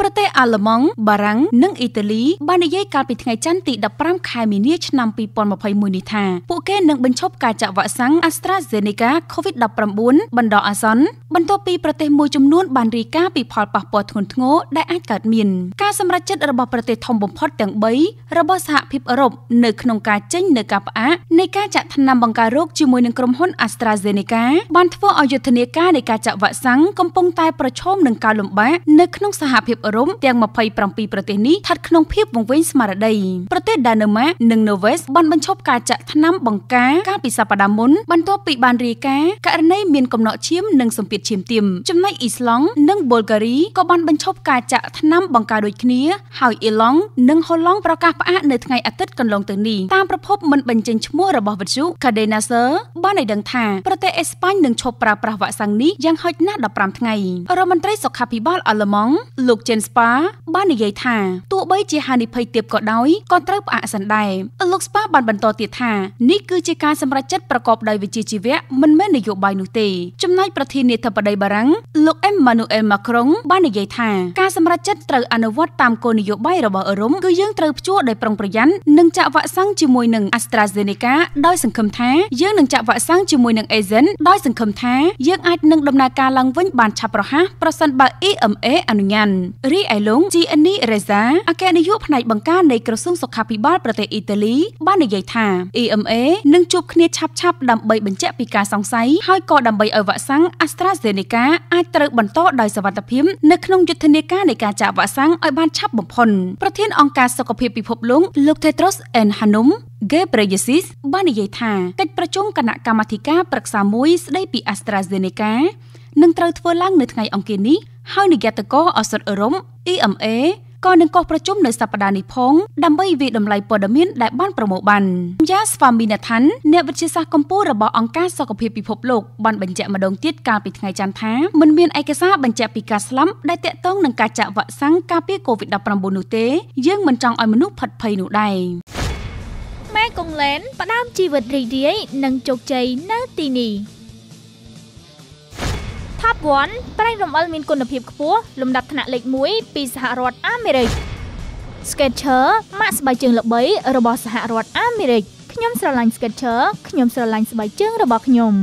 ប្រទេសអាល្លឺម៉ង់បារាំងនិងអ៊ីតាលីបាននិយាយកាលពីថ្ងៃច័ន្ទទី15ខែមីនាឆ្នាំ2021នេះថា ពួកគេនឹងបញ្ឈប់ការចាក់វ៉ាក់សាំង AstraZeneca COVID-19 បណ្ដោះអាសន្នបន្ទាប់ពីប្រទេសមួយចំនួនបានរាយការណ៍ពីផលប៉ះពាល់ធ្ងន់ធ្ងរដែលអាចកើតមានការសម្រេចចិត្តរបស់ប្រទេសធំបំផុតទាំង3របស់សហភាពអឺរ៉ុបនៅក្នុងការចេញនៅការផ្អាកនៃការចាក់ថ្នាំបង្ការរោគជាមួយនឹងក្រុមហ៊ុន AstraZeneca បានធ្វើឲ្យយុទ្ធនាការនៃការចាក់វ៉ាក់សាំងកំពុងតែប្រឈមនឹងការលំបាកនៅក្នុងសហភាពអរ៉ុបទាំង27ប្រទេសនេះស្ថិតក្នុងភាពវង្វេងស្មារតីប្រទេសដាណឺម៉ាកនិងនូវេសបានបញ្ឈប់ការចាក់ថ្នាំបង្ការកាលពីសប្តាហ៍មុន បន្ទាប់ពីបានរាយការណ៍ករណីមានកំណក់ឈាមនិងសម្ពាធឈាមទាមចំណែកអ៊ីស្លង់និងប៊ុលហ្គារីក៏បានបញ្ឈប់ការចាក់ថ្នាំបង្ការដូចគ្នាហើយអ៊ីឡង់និងហូឡង់ប្រកាសផ្អាកនៅថ្ងៃអាទិត្យកន្លងទៅនេះតាមប្រភពមិនបញ្ចេញឈ្មោះរបស់វិទ្យុ Cadenaser បានឲ្យដឹងថាប្រទេសអេស្ប៉ាញនឹងឈប់ប្រើប្រាស់វ៉ាក់សាំងនេះយ៉ាងហោចណាស់15ថ្ងៃរដ្ឋមន្ត្រីសុខាភិបាលអាល្លឺម៉ង់លោកជេ Jane Spa បាននិយាយថាទោះបីជាហានិភ័យទាបក៏ដោយក៏ត្រូវផ្អាកសិនដែរលោក Spa បានបន្តទៀតថានេះគឺជាការសម្រេចចិត្តប្រកបដោយវិជ្ជាជីវៈមិនមែននយោបាយនោះទេចំណែកប្រធានាធិបតីបារាំងលោក Emmanuel Macron បាននិយាយថាការសម្រេចចិត្តត្រូវអនុវត្តតាមគោលនយោបាយរបស់អឺរ៉ុបគឺយើងត្រូវភ្ជាប់ដោយប្រុងប្រយ័ត្ននិងចាក់វ៉ាក់សាំងជាមួយនឹង AstraZeneca ដោយសង្ឃឹមថាយើងនឹងចាក់វ៉ាក់សាំងជាមួយនឹង Azen ដោយសង្ឃឹមថាយើងអាចនឹងដំណើរការឡើងវិញបានឆាប់រហ័សប្រសិនបើ EMA អនុញ្ញាតរីឯលោក Gianni Reza អគ្គនាយកផ្នែកបង្ការនៃក្រសួងសុខាភិបាលប្រទេសអ៊ីតាលី បាននិយាយថា EMA នឹងជួបគ្នាឆាប់ៗដើម្បីបញ្ជាក់ពីការសង្ស័យហើយក៏ដើម្បីឲ្យវ៉ាក់សាំង AstraZeneca អាចត្រូវបន្តដោយសវត្ថិភាពនៅក្នុងយុទ្ធនាការនៃការចាក់វ៉ាក់សាំងឲ្យបានឆាប់បំផុតប្រធានអង្គការសុខភាពពិភពលោកលោក Tedros Adhanom Ghebreyesus បាននិយាយថាកិច្ចប្រជុំគណៈកម្មាធិការប្រឹក្សាមួយស្ដីពី AstraZeneca នឹងត្រូវធ្វើឡើងនៅថ្ងៃអង្គារនេះហើយនាយកតកោឱសថអឺរ៉ុប EMA ក៏នឹងកោះប្រជុំនៅសប្តាហ៍នេះផងដើម្បីវិតម្លៃព័ត៌មានដែលបានប្រមូលបានយ៉ាស្វាមីនាថានអ្នកវិទ្យាសាស្ត្រកម្ពុជារបស់អង្គការសុខភាពពិភពលោកបានបញ្ជាក់ម្ដងទៀតកាលពីថ្ងៃច័ន្ទថាមិនមានឯកសារបញ្ជាក់ពីការស្លាប់ដែលទាក់ទងនឹងការចាក់វ៉ាក់សាំងការពារ COVID-19 នោះទេយើងមិនចង់ឲ្យមនុស្សផិតភ័យនោះដែរម៉ែកុងឡែនផ្ដើមជីវិតរីករាយនិងជោគជ័យនៅទីនេះវ៉ាន់ប្រេងរំអិលមានគុណភាពខ្ពស់លំដាប់ថ្នាក់លេខ1ពីសហរដ្ឋអាមេរិក Sketcher ម៉ាកស្បែកជើងល្បីរបស់សហរដ្ឋអាមេរិកខ្ញុំស្រឡាញ់ Sketcher ខ្ញុំស្រឡាញ់ស្បែកជើងរបស់ខ្ញុំ